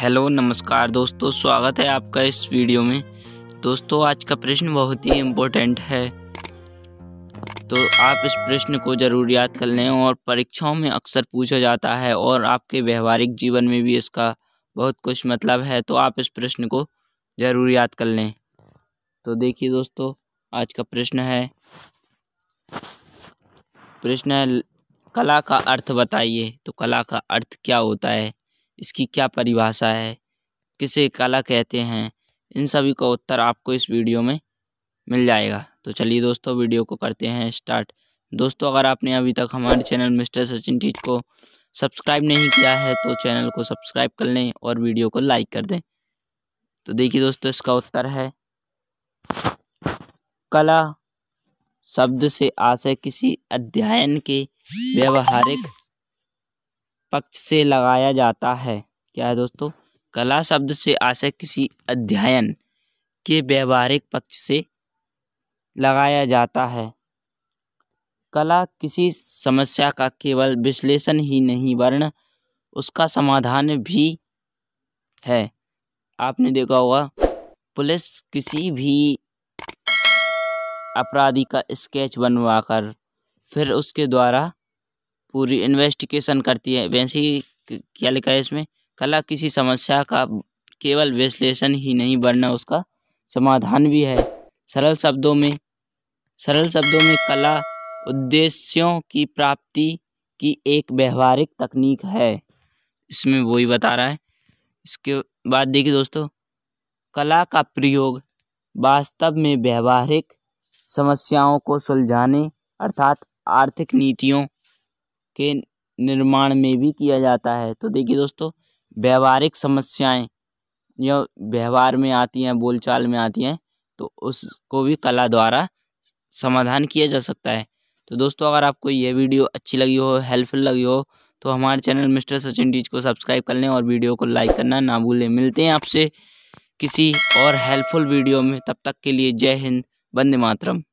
hello नमस्कार दोस्तों स्वागत है आपका इस वीडियो में दोस्तों आज का प्रश्न बहुत ही इम्पोर्टेंट है तो आप इस प्रश्न को ज़रूर याद कर लें और परीक्षाओं में अक्सर पूछा जाता है और आपके व्यवहारिक जीवन में भी इसका बहुत कुछ मतलब है तो आप इस प्रश्न को ज़रूर याद कर लें तो देखिए दोस्तों आज का प्रश्न है प्रश्न है कला का अर्थ बताइए तो कला का अर्थ क्या होता है इसकी क्या परिभाषा है किसे कला कहते हैं इन सभी का उत्तर आपको इस वीडियो में मिल जाएगा तो चलिए दोस्तों वीडियो को करते हैं स्टार्ट दोस्तों अगर आपने अभी तक हमारे चैनल मिस्टर सचिन टीच को सब्सक्राइब नहीं किया है तो चैनल को सब्सक्राइब कर लें और वीडियो को लाइक कर दें तो देखिए दोस्तों इसका उत्तर है कला शब्द से आशय किसी अध्ययन के व्यवहारिक पक्ष से लगाया जाता है क्या है दोस्तों कला शब्द से आशय किसी अध्ययन के व्यवहारिक पक्ष से लगाया जाता है कला किसी समस्या का केवल विश्लेषण ही नहीं वर्ण उसका समाधान भी है आपने देखा होगा पुलिस किसी भी अपराधी का स्केच बनवाकर फिर उसके द्वारा पूरी इन्वेस्टिगेशन करती है वैसे ही क्या लिखा है इसमें कला किसी समस्या का केवल विश्लेषण ही नहीं बढ़ना उसका समाधान भी है सरल शब्दों में सरल शब्दों में कला उद्देश्यों की प्राप्ति की एक व्यवहारिक तकनीक है इसमें वो ही बता रहा है इसके बाद देखिए दोस्तों कला का प्रयोग वास्तव में व्यवहारिक समस्याओं को सुलझाने अर्थात आर्थिक नीतियों के निर्माण में भी किया जाता है तो देखिए दोस्तों व्यवहारिक समस्याएं जो व्यवहार में आती हैं बोलचाल में आती हैं तो उसको भी कला द्वारा समाधान किया जा सकता है तो दोस्तों अगर आपको यह वीडियो अच्छी लगी हो हेल्पफुल लगी हो तो हमारे चैनल मिस्टर सचिन टीच को सब्सक्राइब कर लें और वीडियो को लाइक करना ना भूलें मिलते हैं आपसे किसी और हेल्पफुल वीडियो में तब तक के लिए जय हिंद वंदे मातरम